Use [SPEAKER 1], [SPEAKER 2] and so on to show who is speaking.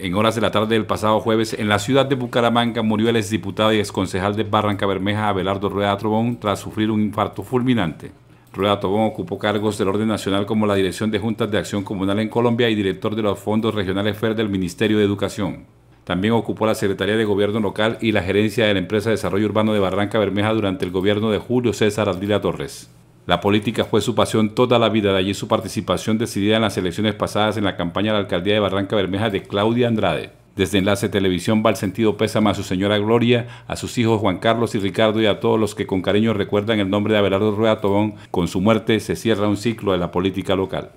[SPEAKER 1] En horas de la tarde del pasado jueves, en la ciudad de Bucaramanga, murió el exdiputado y exconcejal de Barranca Bermeja, Abelardo Rueda Tobón, tras sufrir un infarto fulminante. Rueda Tobón ocupó cargos del orden nacional como la Dirección de Juntas de Acción Comunal en Colombia y director de los fondos regionales FER del Ministerio de Educación. También ocupó la Secretaría de Gobierno Local y la gerencia de la Empresa de Desarrollo Urbano de Barranca Bermeja durante el gobierno de Julio César Aldila Torres. La política fue su pasión toda la vida, de allí su participación decidida en las elecciones pasadas en la campaña de la alcaldía de Barranca Bermeja de Claudia Andrade. Desde Enlace Televisión va el sentido pésame a su señora Gloria, a sus hijos Juan Carlos y Ricardo y a todos los que con cariño recuerdan el nombre de Abelardo Rueda Tobón. Con su muerte se cierra un ciclo de la política local.